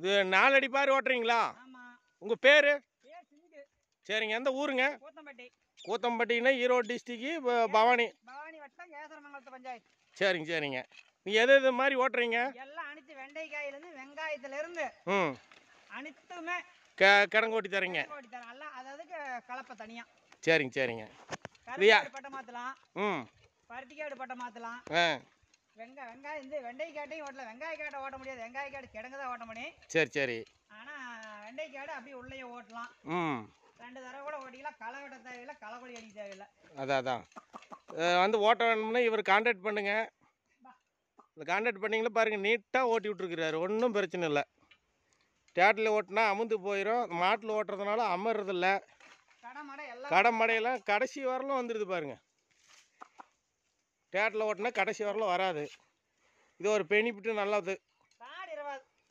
இது நாலடி பாரு ஓட்டுறீங்களா உங்கள் பேர் சரிங்க எந்த ஊருங்க கூத்தம்பட்டினா ஈரோடு டிஸ்ட்ரிக்கு பவானி சரிங்க சரிங்க நீங்கள் எது எது மாதிரி ஓட்டுறீங்க எல்லாம் அனைத்து வெண்டைக்காயிலேருந்து வெங்காயத்துலேருந்து ம் அனைத்துமே க கிடங்கு ஓட்டி தரீங்க அதாவது கலப்பை தனியாக சரிங்க சரிங்க பட்டம் மாற்றலாம் ம் பருத்திக்காடு பட்டம் மாற்றலாம் ஆ வெங்காய வெங்காயம் இந்த வெண்டைக்காட்டையும் ஓட்டல வெங்காயக்காட்டை ஓட்ட முடியாது வெங்காயக்காடு கிடங்கு தான் ஓட்ட முடியும் சரி சரி ஆனால் வெண்டைக்காடு அப்படியே உள்ளே ஓட்டலாம் ம் ரெண்டு தடவை கூட ஓட்டிக்கலாம் களை வெட்ட தேவையில்லை களைக்கொடி அடிக்க தேவையில்லை அதான் அதான் வந்து ஓட்ட வேணும்னா இவர் கான்டாக்ட் பண்ணுங்க இந்த கான்டாக்ட் பண்ணிங்களா பாருங்கள் நீட்டாக ஓட்டி விட்ருக்குறாரு ஒன்றும் பிரச்சனை இல்லை டேட்டில் ஓட்டினா அமுந்து போயிடும் மாட்டில் ஓட்டுறதுனால அமர்றதில்ல கடமடை மடையெல்லாம் கடைசி வரலும் வந்துடுது பாருங்கள் டேட்டில் ஓட்டினா கடைசி வரல வராது இது ஒரு பெனிஃபிட்டு நல்லது